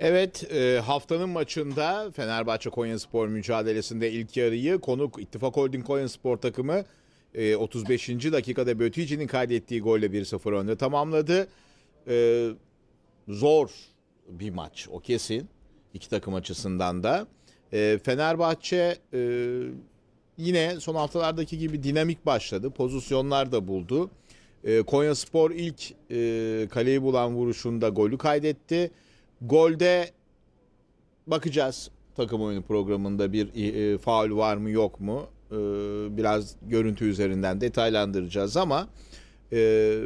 Evet e, haftanın maçında Fenerbahçe Konyaspor mücadelesinde ilk yarıyı konuk İttifak Holding Konyaspor takımı 35. E, dakikada Bötici'nin kaydettiği golle 1-0 önde tamamladı. E, zor bir maç o kesin iki takım açısından da. Fenerbahçe yine son haftalardaki gibi dinamik başladı. Pozisyonlar da buldu. Konyaspor ilk kaleyi bulan vuruşunda golü kaydetti. Golde bakacağız takım oyunu programında bir e, e, faul var mı yok mu e, biraz görüntü üzerinden detaylandıracağız ama e,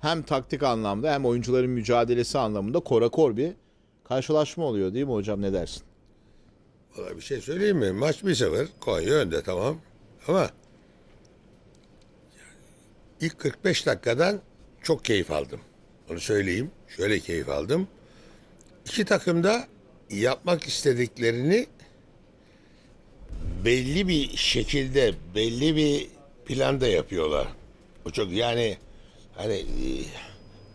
hem taktik anlamda hem oyuncuların mücadelesi anlamında korakor bir karşılaşma oluyor değil mi hocam ne dersin? Valla bir şey söyleyeyim mi? Maç 1-0 Konya önde tamam ama ilk 45 dakikadan çok keyif aldım. Onu söyleyeyim. Şöyle keyif aldım. İki takım da yapmak istediklerini belli bir şekilde, belli bir planda yapıyorlar. O çok yani hani e,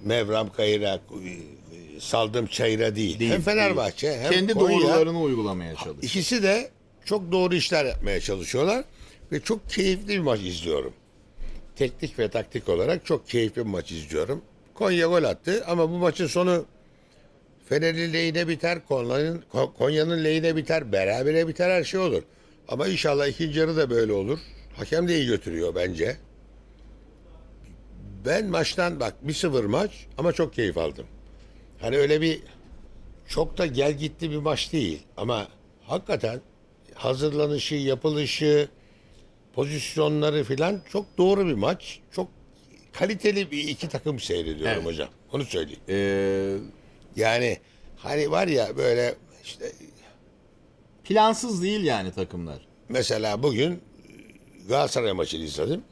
Mevram Kayıra, e, Saldım Çayır'a değil. değil hem Fenerbahçe değil. hem Kendi doğrularını uygulamaya çalışıyor. İkisi de çok doğru işler yapmaya çalışıyorlar ve çok keyifli bir maç izliyorum. Teknik ve taktik olarak çok keyifli bir maç izliyorum. Konya gol attı ama bu maçın sonu Fener'in lehine biter, Konya'nın Konya'nın lehine biter, berabere biter her şey olur. Ama inşallah ikinci yarı da böyle olur. Hakem de iyi götürüyor bence. Ben maçtan bak bir 0 maç ama çok keyif aldım. Hani öyle bir çok da gel gitti bir maç değil ama hakikaten hazırlanışı, yapılışı, pozisyonları filan çok doğru bir maç. Çok kaliteli bir iki takım seyrediyorum Evet. hocam. Onu söyleyeyim. Ee, yani hani var ya böyle işte Plansız değil yani takımlar. mesela bugün e, Galatasaray maçını izledim.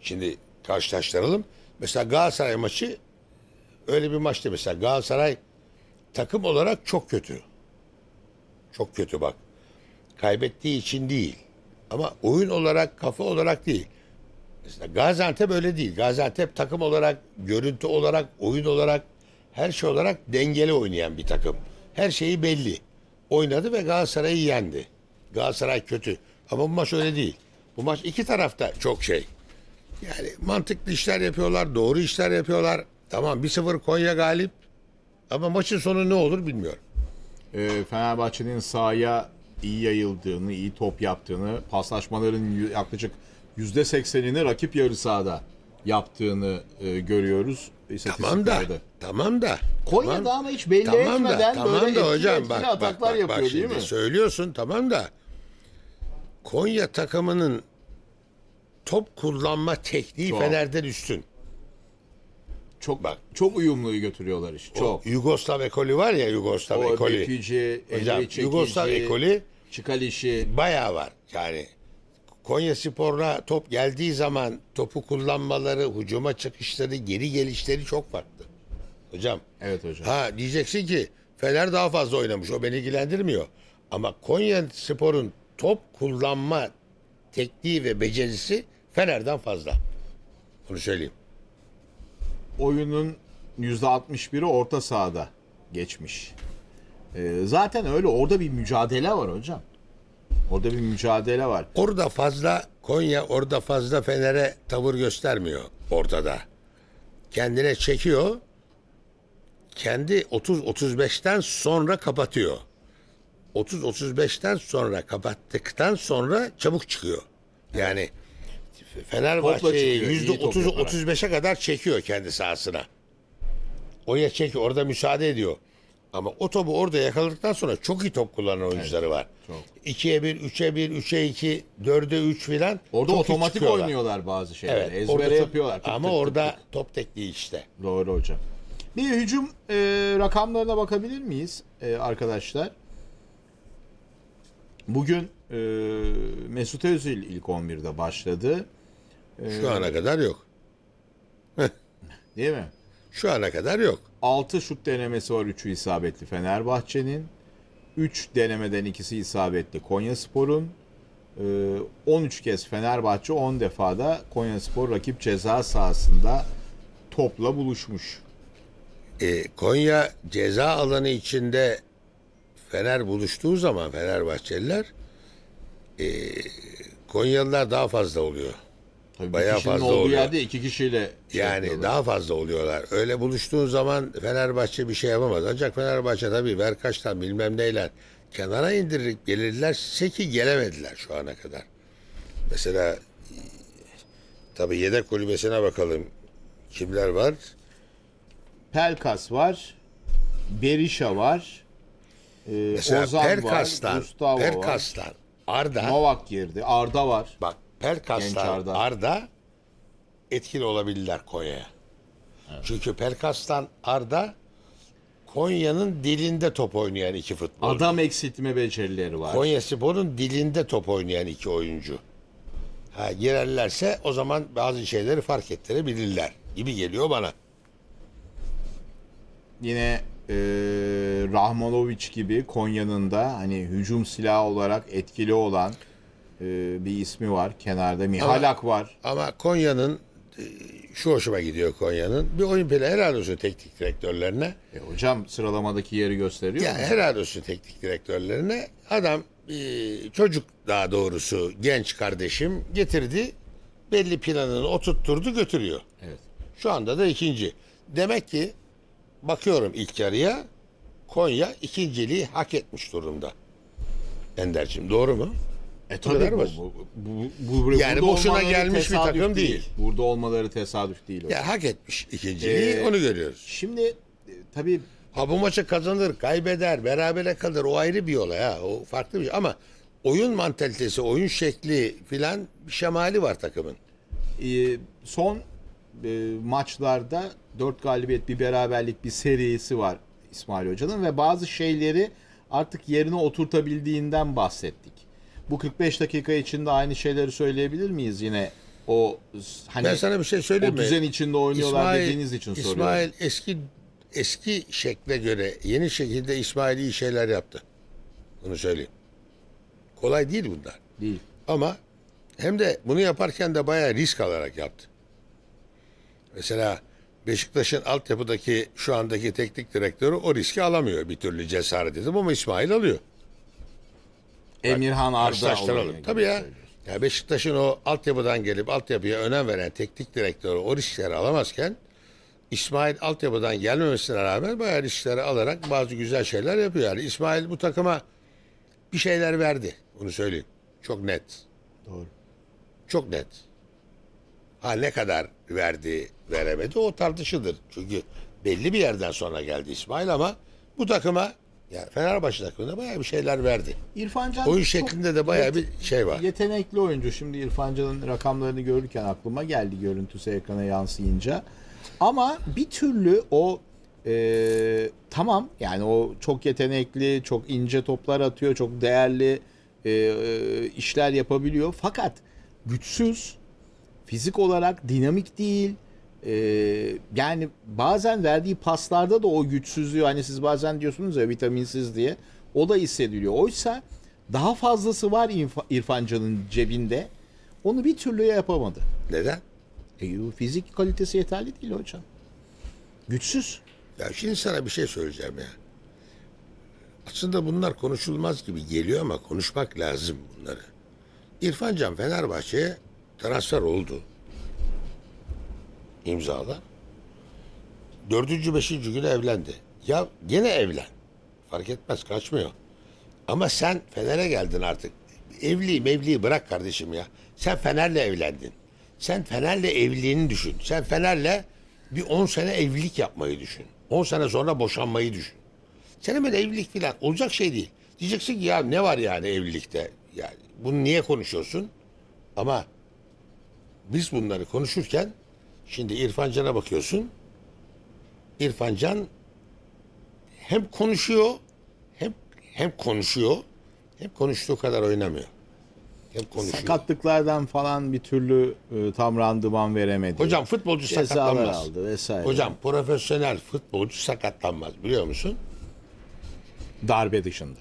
Şimdi karşılaştıralım. Mesela Galatasaray maçı öyle bir maçtı mesela. Galatasaray takım olarak çok kötü. Çok kötü bak. Kaybettiği için değil. Ama oyun olarak, kafa olarak değil. Mesela Gaziantep öyle değil. Gaziantep takım olarak, görüntü olarak, oyun olarak her şey olarak dengeli oynayan bir takım. Her şeyi belli. Oynadı ve Galatasaray'ı yendi. Galatasaray kötü. Ama bu maç öyle değil. Bu maç iki tarafta çok şey. Yani mantıklı işler yapıyorlar, doğru işler yapıyorlar. Tamam 1-0 Konya galip. Ama maçın sonu ne olur bilmiyorum. E, Fenerbahçe'nin sahaya iyi yayıldığını, iyi top yaptığını, paslaşmaların yaklaşık %80'ini rakip yarı sahada yaptığını e, görüyoruz. Tamam da, tamam da. Konya'da tamam, ama hiç belli tamam etmeden da, tamam böyle da etkili hocam, etkili bak, ataklar bak, bak, yapıyor bak, değil mi? Söylüyorsun tamam da. Konya takımının top kullanma tekniği çok. Fener'den üstün. Çok bak çok uyumlu götürüyorlar işi. Çok. Yugoslav ekoli var ya Yugoslav o, ekolü. Bükücü, Hocam, çekici, Yugoslav ekoli. çıkal işi bayağı var yani. Konya Spor'a top geldiği zaman topu kullanmaları, hücuma çıkışları, geri gelişleri çok farklı. Hocam. Evet hocam. Ha diyeceksin ki Fener daha fazla oynamış. O beni ilgilendirmiyor. Ama Konya Spor'un top kullanma tekniği ve becerisi Fener'den fazla. Bunu söyleyeyim. Oyunun %61'i orta sahada geçmiş. Ee, zaten öyle orada bir mücadele var hocam. Orada bir mücadele var. Orada fazla Konya orada fazla Fener'e tavır göstermiyor ortada. Kendine çekiyor. Kendi 30-35'ten sonra kapatıyor. 30-35'ten sonra kapattıktan sonra çabuk çıkıyor. Yani Fenerbahçe'yi %30-35'e kadar çekiyor kendi sahasına. Oraya çek, Orada müsaade ediyor. Ama o topu orada yakaladıktan sonra çok iyi top kullanan oyuncuları var. Çok. 2'ye 1, 3'e 1, 3'e 2, 4'e 3 filan. Orada otomatik oynuyorlar bazı şeyleri. Evet, Ezbere orada çok- yapıyorlar. Tık ama tık orada tık. top tekniği işte. Doğru hocam. Bir hücum e, rakamlarına bakabilir miyiz e, arkadaşlar? Bugün e, Mesut Özil ilk 11'de başladı. E, Şu ana kadar yok. Değil mi? Şu ana kadar yok. 6 şut denemesi var 3'ü isabetli Fenerbahçe'nin. 3 denemeden ikisi isabetli Konyaspor'un. 13 ee, kez Fenerbahçe 10 defada Konyaspor rakip ceza sahasında topla buluşmuş. E, Konya ceza alanı içinde Fener buluştuğu zaman Fenerbahçeliler e, Konyalılar daha fazla oluyor. Tabii Bayağı fazla olduğu oluyor. yerde iki kişiyle şey Yani yapıyorlar. daha fazla oluyorlar. Öyle buluştuğun zaman Fenerbahçe bir şey yapamaz. Ancak Fenerbahçe tabii Verkaç'tan bilmem neyle kenara indirip gelirler. Seki gelemediler şu ana kadar. Mesela tabii yedek kulübesine bakalım. Kimler var? Pelkas var. Berisha var. E, Mesela Ozan Perkas'tan, var. Gustavo var. Arda. Novak girdi. Arda var. Bak Pelkaslar Arda. Arda etkili olabilirler Konya'ya. Evet. Çünkü Pelkas'tan Arda Konya'nın dilinde top oynayan iki futbolcu. Adam eksiltme becerileri var. Konya Spor'un dilinde top oynayan iki oyuncu. Ha, girerlerse o zaman bazı şeyleri fark ettirebilirler gibi geliyor bana. Yine e, Rahmanoviç gibi Konya'nın da hani hücum silahı olarak etkili olan e, bir ismi var. Kenarda Mihalak ama, var. Ama Konya'nın e, şu hoşuma gidiyor Konya'nın. Bir oyun planı helal olsun teknik direktörlerine. E hocam sıralamadaki yeri gösteriyor. Ya yani helal olsun teknik direktörlerine. Adam e, çocuk daha doğrusu genç kardeşim getirdi. Belli planını oturtturdu götürüyor. Evet. Şu anda da ikinci. Demek ki bakıyorum ilk yarıya Konya ikinciliği hak etmiş durumda. Ender'cim doğru mu? E tabii bu, var. bu, bu, bu, bu, yani boşuna gelmiş bir takım değil. değil. Burada olmaları tesadüf değil. Ya hak etmiş ikinciliği ee, onu görüyoruz. Şimdi e, tabii ha bu maçı kazanır, kaybeder, berabere kalır o ayrı bir olay ha. O farklı bir şey ama oyun mantalitesi, oyun şekli filan bir şemali var takımın. Ee, son e, maçlarda dört galibiyet, bir beraberlik, bir serisi var İsmail Hoca'nın ve bazı şeyleri artık yerine oturtabildiğinden bahsettik. Bu 45 dakika içinde aynı şeyleri söyleyebilir miyiz yine? O hani ben sana bir şey söyleyeyim o mi? düzen içinde oynuyorlar İsmail, dediğiniz için soruyorum. İsmail eski eski şekle göre yeni şekilde İsmail iyi şeyler yaptı. Bunu söyleyeyim. Kolay değil bunlar. Değil. Ama hem de bunu yaparken de bayağı risk alarak yaptı. Mesela Beşiktaş'ın altyapıdaki şu andaki teknik direktörü o riski alamıyor bir türlü cesaret edip ama İsmail alıyor. Emirhan Arda olur Tabii ya. ya Beşiktaş'ın o altyapıdan gelip altyapıya önem veren teknik direktörü o riskleri alamazken İsmail altyapıdan gelmemesine rağmen bayağı riskleri alarak bazı güzel şeyler yapıyor. Yani İsmail bu takıma bir şeyler verdi. Onu söyleyeyim. Çok net. Doğru. Çok net. Ha ne kadar verdi, veremedi o tartışılır. Çünkü belli bir yerden sonra geldi İsmail ama bu takıma ya Fenerbahçe takımına bayağı bir şeyler verdi. İrfan Can Oyun şeklinde de bayağı bir şey var. Yetenekli oyuncu. Şimdi İrfan Can'ın rakamlarını görürken aklıma geldi görüntüsü ekrana yansıyınca. Ama bir türlü o e, tamam yani o çok yetenekli, çok ince toplar atıyor, çok değerli e, e işler yapabiliyor. Fakat güçsüz, fizik olarak dinamik değil, e, yani bazen verdiği paslarda da o güçsüzlüğü hani siz bazen diyorsunuz ya vitaminsiz diye o da hissediliyor. Oysa daha fazlası var İrfancanın cebinde. Onu bir türlü yapamadı. Neden? E, fizik kalitesi yeterli değil hocam. Güçsüz. Ya şimdi sana bir şey söyleyeceğim ya. Aslında bunlar konuşulmaz gibi geliyor ama konuşmak lazım bunları. İrfancan Can Fenerbahçe'ye transfer oldu imzala. Dördüncü, beşinci günü evlendi. Ya gene evlen. Fark etmez kaçmıyor. Ama sen Fener'e geldin artık. Evliyim evliyi bırak kardeşim ya. Sen Fener'le evlendin. Sen Fener'le evliliğini düşün. Sen Fener'le bir 10 sene evlilik yapmayı düşün. 10 sene sonra boşanmayı düşün. Senin böyle evlilik falan olacak şey değil. Diyeceksin ki ya ne var yani evlilikte? Yani bunu niye konuşuyorsun? Ama biz bunları konuşurken Şimdi İrfan Can'a bakıyorsun. İrfan Can hem konuşuyor hem hem konuşuyor hem konuştuğu kadar oynamıyor. Hem konuşuyor. Sakatlıklardan falan bir türlü e, tam randıman veremedi. Hocam futbolcu Cezalar sakatlanmaz. aldı vesaire. Hocam profesyonel futbolcu sakatlanmaz biliyor musun? Darbe dışında.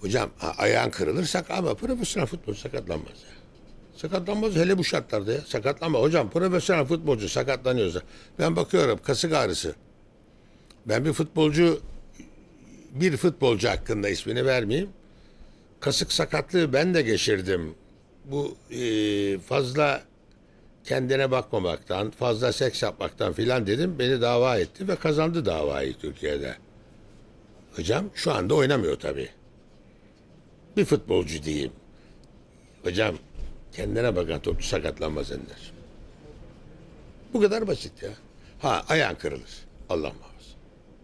Hocam ha, ayağın kırılırsak ama profesyonel futbolcu sakatlanmaz. Yani. Sakatlanmaz hele bu şartlarda ya. Sakatlanma. Hocam profesyonel futbolcu sakatlanıyorsa. Ben bakıyorum kasık ağrısı. Ben bir futbolcu bir futbolcu hakkında ismini vermeyeyim. Kasık sakatlığı ben de geçirdim. Bu e, fazla kendine bakmamaktan, fazla seks yapmaktan filan dedim. Beni dava etti ve kazandı davayı Türkiye'de. Hocam şu anda oynamıyor tabii. Bir futbolcu diyeyim. Hocam Kendine bakan Atatürk sakatlanmaz Ender. Bu kadar basit ya. Ha ayağın kırılır. Allah muhafaza.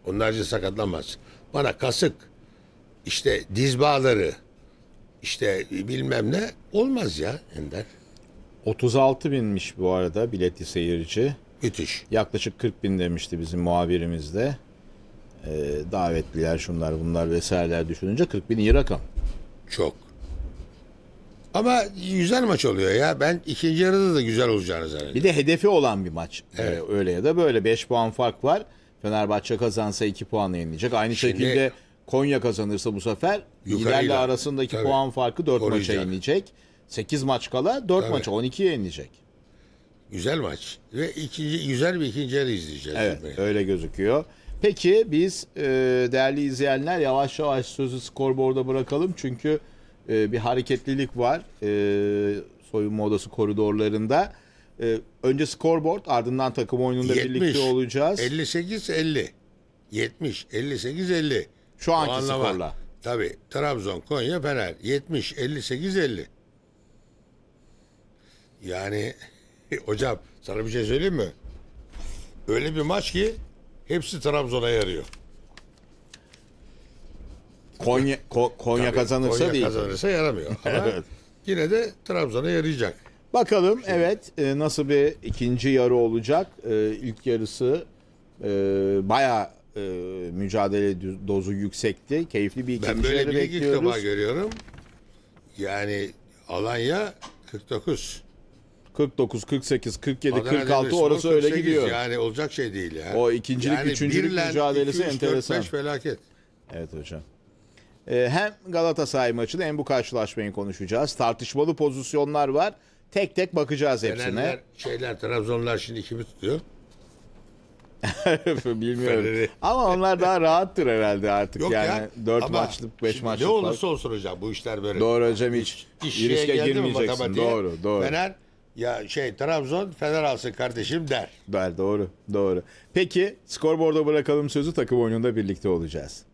Onlarca sakatlanmaz. Bana kasık, işte diz bağları, işte bilmem ne olmaz ya Ender. 36 binmiş bu arada biletli seyirci. Müthiş. Yaklaşık 40 bin demişti bizim muhabirimiz de. Ee, davetliler şunlar bunlar vesaireler düşününce 40 bin iyi rakam. Çok. Ama güzel maç oluyor ya. Ben ikinci yarıda da güzel olacağını zannediyorum. Bir de hedefi olan bir maç. Ee, evet. Ee, öyle ya da böyle 5 puan fark var. Fenerbahçe kazansa 2 puanla yenilecek. Aynı Şimdi, şekilde Konya kazanırsa bu sefer liderle arasındaki tabii, puan farkı 4 maça yenilecek. 8 maç kala 4 maç maça 12'ye yenilecek. Güzel maç. Ve ikinci güzel bir ikinci yarı izleyeceğiz. Evet şimdi. öyle gözüküyor. Peki biz e, değerli izleyenler yavaş yavaş sözü skorboarda bırakalım. Çünkü e, bir hareketlilik var e, soyunma odası koridorlarında. E, önce scoreboard ardından takım oyununda 70, birlikte olacağız. 58-50. 70, 58-50. Şu anki skorla. Tabii. Trabzon, Konya, Fener. 70, 58-50. Yani hocam sana bir şey söyleyeyim mi? Öyle bir maç ki hepsi Trabzon'a yarıyor. Konya Ko- Konya Tabii, kazanırsa Konya değil. kazanırsa yaramıyor. Ama Evet. yine de Trabzon'a yarayacak. Bakalım evet e, nasıl bir ikinci yarı olacak. E, ilk yarısı e, bayağı e, mücadele dozu yüksekti. Keyifli bir ikinci yarı bekliyoruz. Ben böyle bir lig ilk bekliyoruz. defa görüyorum. Yani Alanya 49. 49, 48, 47, Adana 46 Demirspor orası öyle gidiyor. Yani olacak şey değil ya. O ikincilik, üçüncülük mücadelesi enteresan. 5 felaket. Evet hocam. Ee, hem Galatasaray maçını hem bu karşılaşmayı konuşacağız. Tartışmalı pozisyonlar var. Tek tek bakacağız hepsine. Fenerler, şeyler, Trabzonlar şimdi kimi tutuyor? Bilmiyorum. Fener'i. Ama onlar daha rahattır herhalde artık. Yok yani ya. 4 ama maçlık 5 maçlık. Ne olursa var. olsun hocam bu işler böyle. Doğru hocam hiç. İş, İriske girmeyeceksin. Doğru doğru. Fener ya şey Trabzon Fener alsın kardeşim der. Der doğru doğru. Peki skorboarda bırakalım sözü takım oyununda birlikte olacağız.